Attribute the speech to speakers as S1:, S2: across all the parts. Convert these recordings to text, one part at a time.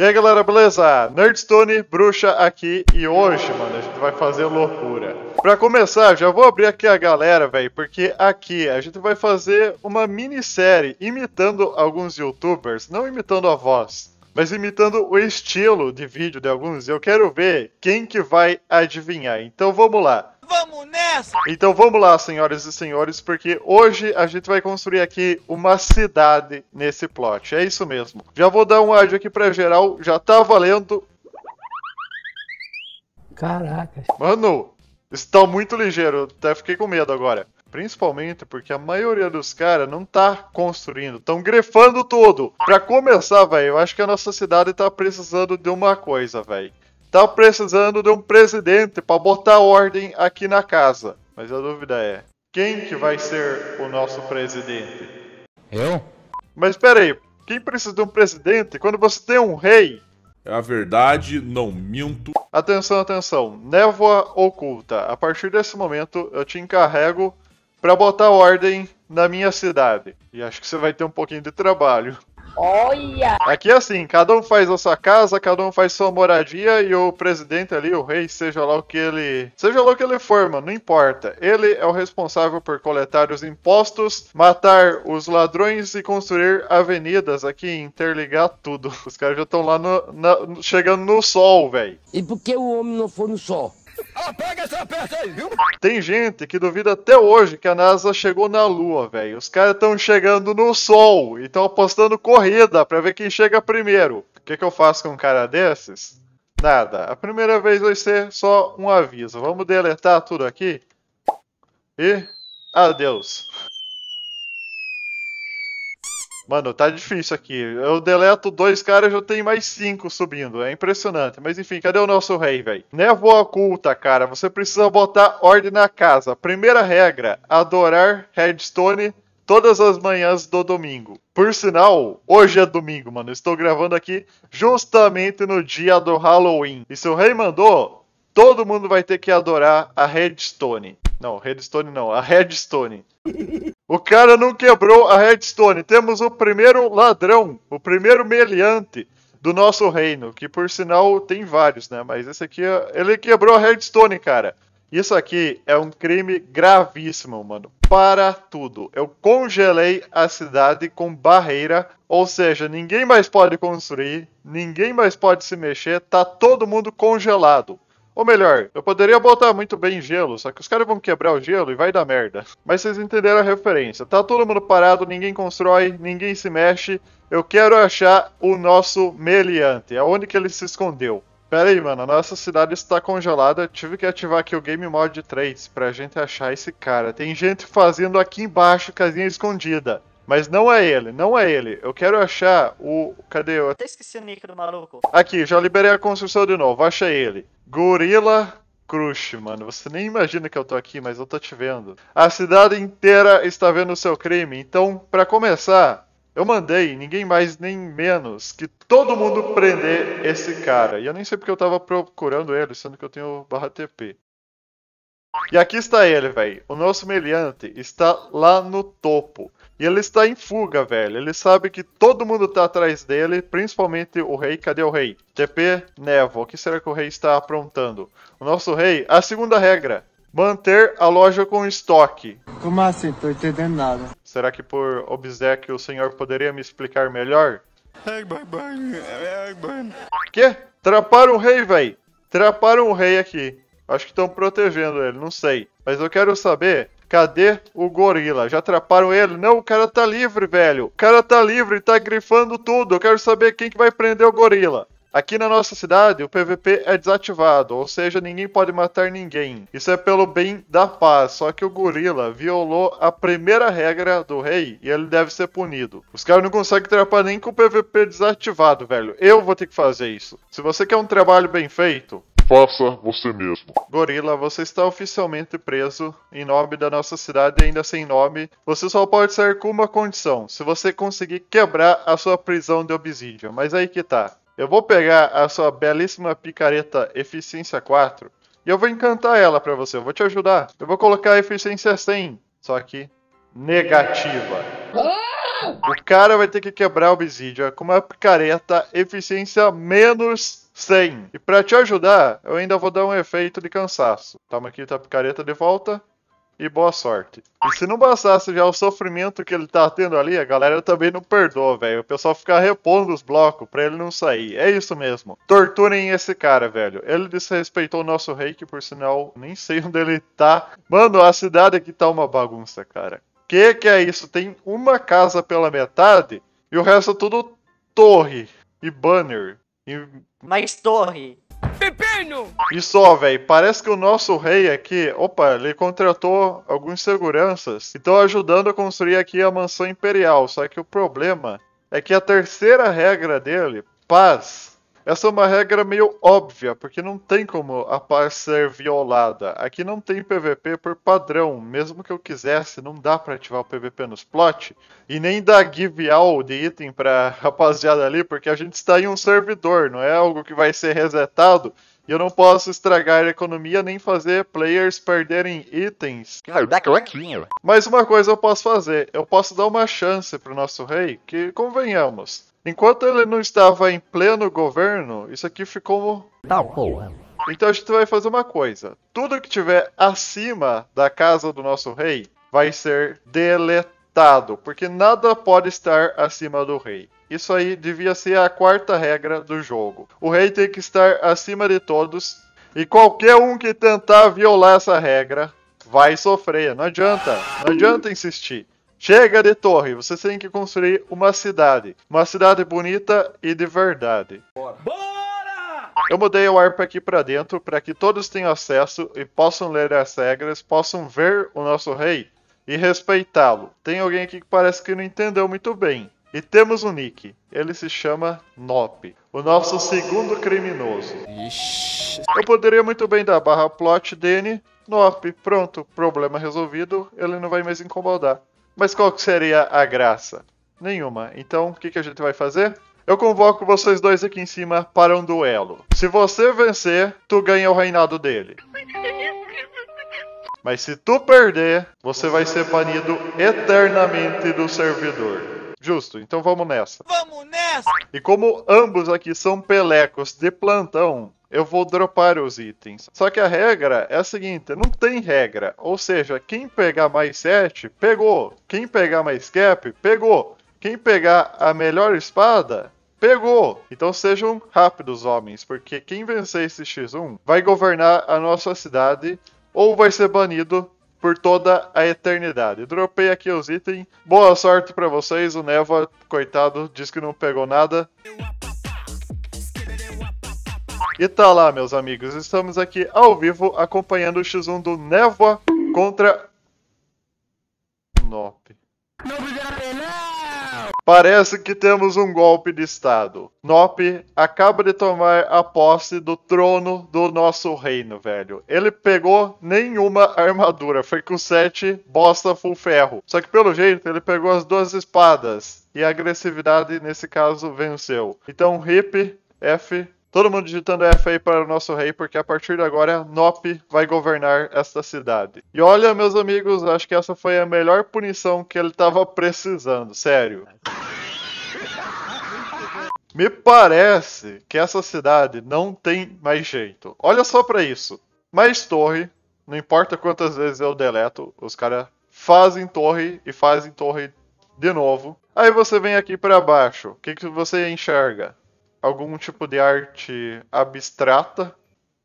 S1: E aí galera, beleza? Nerdstone, bruxa aqui e hoje, mano, a gente vai fazer loucura. Pra começar, já vou abrir aqui a galera, velho, porque aqui a gente vai fazer uma minissérie imitando alguns youtubers, não imitando a voz, mas imitando o estilo de vídeo de alguns. Eu quero ver quem que vai adivinhar. Então vamos lá vamos nessa! Então vamos lá, senhoras e senhores, porque hoje a gente vai construir aqui uma cidade nesse plot. É isso mesmo. Já vou dar um áudio aqui pra geral, já tá valendo. Caraca. Mano, está muito ligeiro, até fiquei com medo agora. Principalmente porque a maioria dos caras não tá construindo, tão grefando tudo. Pra começar, velho, eu acho que a nossa cidade tá precisando de uma coisa, velho. Tá precisando de um presidente para botar ordem aqui na casa. Mas a dúvida é, quem que vai ser o nosso presidente? Eu? Mas espera aí, quem precisa de um presidente quando você tem um rei? É a verdade, não minto. Atenção, atenção. Névoa oculta. A partir desse momento, eu te encarrego para botar ordem na minha cidade. E acho que você vai ter um pouquinho de trabalho. Olha! Aqui é assim, cada um faz a sua casa, cada um faz sua moradia e o presidente ali, o rei, seja lá o que ele, seja lá o que ele forma, não importa. Ele é o responsável por coletar os impostos, matar os ladrões e construir avenidas aqui, interligar tudo. Os caras já estão lá no, na, chegando no sol, velho. E por que o homem não foi no sol? essa peça aí, viu? Tem gente que duvida até hoje que a NASA chegou na Lua, velho. Os caras estão chegando no Sol e estão apostando corrida para ver quem chega primeiro. O que, que eu faço com um cara desses? Nada. A primeira vez vai ser só um aviso. Vamos deletar tudo aqui. E adeus. Mano, tá difícil aqui. Eu deleto dois caras, já tenho mais cinco subindo. É impressionante. Mas enfim, cadê o nosso rei, velho? Névoa oculta, cara. Você precisa botar ordem na casa. Primeira regra: adorar Redstone todas as manhãs do domingo. Por sinal, hoje é domingo, mano. Estou gravando aqui justamente no dia do Halloween. E se o rei mandou, todo mundo vai ter que adorar a Redstone. Não, Redstone não, a Redstone. O cara não quebrou a redstone. Temos o primeiro ladrão, o primeiro meliante do nosso reino, que por sinal tem vários, né? Mas esse aqui, ele quebrou a redstone, cara. Isso aqui é um crime gravíssimo, mano. Para tudo. Eu congelei a cidade com barreira, ou seja, ninguém mais pode construir, ninguém mais pode se mexer, tá todo mundo congelado. Ou melhor, eu poderia botar muito bem gelo, só que os caras vão quebrar o gelo e vai dar merda. Mas vocês entenderam a referência. Tá todo mundo parado, ninguém constrói, ninguém se mexe. Eu quero achar o nosso meliante, aonde é que ele se escondeu. Pera aí, mano, a nossa cidade está congelada. Tive que ativar aqui o Game Mod 3 pra gente achar esse cara. Tem gente fazendo aqui embaixo casinha escondida. Mas não é ele, não é ele. Eu quero achar o. Cadê Até esqueci o nick do maluco. Aqui, já liberei a construção de novo. Acha ele. Gorila Crush, mano. Você nem imagina que eu tô aqui, mas eu tô te vendo. A cidade inteira está vendo o seu crime. Então, para começar, eu mandei, ninguém mais nem menos, que todo mundo prender esse cara. E eu nem sei porque eu tava procurando ele, sendo que eu tenho barra TP. E aqui está ele, velho. O nosso meliante está lá no topo. E ele está em fuga, velho. Ele sabe que todo mundo está atrás dele, principalmente o rei. Cadê o rei? TP Nevo. O que será que o rei está aprontando? O nosso rei, a segunda regra. Manter a loja com estoque. Como assim? Tô entendendo nada. Será que por obséquio o senhor poderia me explicar melhor? Que? Traparam o rei, velho. Traparam o rei aqui. Acho que estão protegendo ele, não sei. Mas eu quero saber, cadê o gorila? Já atraparam ele? Não, o cara tá livre, velho. O cara tá livre, tá grifando tudo. Eu quero saber quem que vai prender o gorila. Aqui na nossa cidade, o PVP é desativado, ou seja, ninguém pode matar ninguém. Isso é pelo bem da paz, só que o gorila violou a primeira regra do rei e ele deve ser punido. Os caras não conseguem trapar nem com o PVP desativado, velho. Eu vou ter que fazer isso. Se você quer um trabalho bem feito, Faça você mesmo. Gorila, você está oficialmente preso em nome da nossa cidade, ainda sem nome. Você só pode sair com uma condição: se você conseguir quebrar a sua prisão de obsídio. Mas aí que tá. Eu vou pegar a sua belíssima picareta Eficiência 4 e eu vou encantar ela para você. Eu vou te ajudar. Eu vou colocar a Eficiência 100, só que negativa. Ah! O cara vai ter que quebrar o obsídio com uma picareta Eficiência menos 100. E para te ajudar, eu ainda vou dar um efeito de cansaço. Tamo aqui, tá picareta de volta. E boa sorte. E se não bastasse já o sofrimento que ele tá tendo ali, a galera também não perdoa, velho. O pessoal fica repondo os blocos pra ele não sair. É isso mesmo. Torturem esse cara, velho. Ele desrespeitou o nosso rei, que por sinal nem sei onde ele tá. Mano, a cidade aqui tá uma bagunça, cara. Que que é isso? Tem uma casa pela metade e o resto é tudo torre e banner. E... Mais torre. Pepino! E só, velho, parece que o nosso rei aqui, opa, ele contratou alguns seguranças e estão ajudando a construir aqui a mansão imperial. Só que o problema é que a terceira regra dele, paz, essa é uma regra meio óbvia, porque não tem como a paz ser violada. Aqui não tem PVP por padrão, mesmo que eu quisesse, não dá para ativar o PVP nos plot e nem dar give all de item para rapaziada ali, porque a gente está em um servidor, não é algo que vai ser resetado. E eu não posso estragar a economia nem fazer players perderem itens. Mas uma coisa eu posso fazer, eu posso dar uma chance pro nosso rei, que convenhamos, Enquanto ele não estava em pleno governo, isso aqui ficou. Tá Então a gente vai fazer uma coisa: tudo que tiver acima da casa do nosso rei vai ser deletado, porque nada pode estar acima do rei. Isso aí devia ser a quarta regra do jogo. O rei tem que estar acima de todos, e qualquer um que tentar violar essa regra vai sofrer. Não adianta, não adianta insistir. Chega de torre, vocês têm que construir uma cidade. Uma cidade bonita e de verdade. Bora! Eu mudei o ARP aqui para dentro para que todos tenham acesso e possam ler as regras, possam ver o nosso rei e respeitá-lo. Tem alguém aqui que parece que não entendeu muito bem. E temos um nick. Ele se chama Nop, o nosso segundo criminoso. Ixi. Eu poderia muito bem dar barra plot dele, Nop, pronto, problema resolvido, ele não vai mais incomodar. Mas qual que seria a graça? Nenhuma. Então, o que, que a gente vai fazer? Eu convoco vocês dois aqui em cima para um duelo. Se você vencer, tu ganha o reinado dele. Mas se tu perder, você vai ser banido eternamente do servidor. Justo, então vamos nessa. Vamos nessa! E como ambos aqui são pelecos de plantão, eu vou dropar os itens. Só que a regra é a seguinte, não tem regra. Ou seja, quem pegar mais 7, pegou. Quem pegar mais cap, pegou. Quem pegar a melhor espada, pegou. Então sejam rápidos, homens, porque quem vencer esse X1 vai governar a nossa cidade ou vai ser banido por toda a eternidade. Dropei aqui os itens. Boa sorte para vocês. O Neva, coitado, diz que não pegou nada. E tá lá, meus amigos. Estamos aqui ao vivo acompanhando o X1 do Névoa contra. Nop. Não, Parece que temos um golpe de Estado. Nope acaba de tomar a posse do trono do nosso reino, velho. Ele pegou nenhuma armadura, foi com sete bosta full ferro. Só que pelo jeito ele pegou as duas espadas. E a agressividade, nesse caso, venceu. Então, hip F Todo mundo digitando F aí para o nosso rei, porque a partir de agora Nop vai governar esta cidade. E olha, meus amigos, acho que essa foi a melhor punição que ele estava precisando, sério. Me parece que essa cidade não tem mais jeito. Olha só para isso. Mais torre, não importa quantas vezes eu deleto, os caras fazem torre e fazem torre de novo. Aí você vem aqui para baixo. O que, que você enxerga? algum tipo de arte abstrata,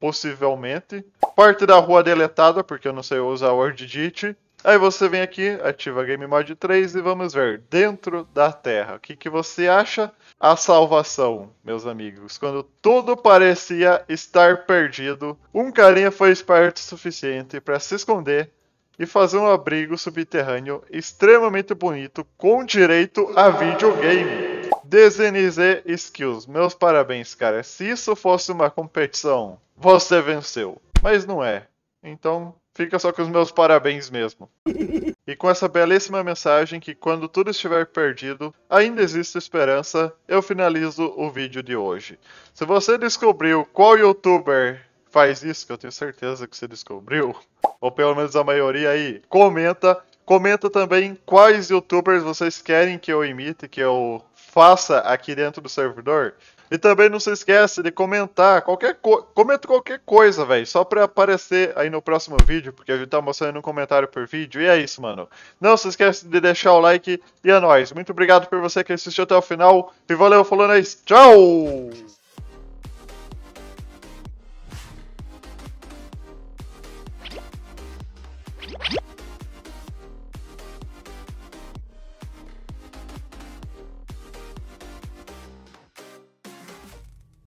S1: possivelmente. Parte da rua deletada, porque eu não sei usar Word Digit. Aí você vem aqui, ativa Game Mod 3 e vamos ver. Dentro da Terra, o que, que você acha? A salvação, meus amigos. Quando tudo parecia estar perdido, um carinha foi esperto o suficiente para se esconder e fazer um abrigo subterrâneo extremamente bonito com direito a videogame. DZNZ Skills, meus parabéns, cara. Se isso fosse uma competição, você venceu. Mas não é. Então, fica só com os meus parabéns mesmo. E com essa belíssima mensagem que quando tudo estiver perdido, ainda existe esperança, eu finalizo o vídeo de hoje. Se você descobriu qual youtuber faz isso, que eu tenho certeza que você descobriu, ou pelo menos a maioria aí, comenta. Comenta também quais youtubers vocês querem que eu imite, que eu faça aqui dentro do servidor. E também não se esquece de comentar qualquer coisa. comenta qualquer coisa, velho, só para aparecer aí no próximo vídeo, porque a gente tá mostrando um comentário por vídeo. E é isso, mano. Não se esquece de deixar o like e é nóis. Muito obrigado por você que assistiu até o final e valeu, falando é isso. Tchau!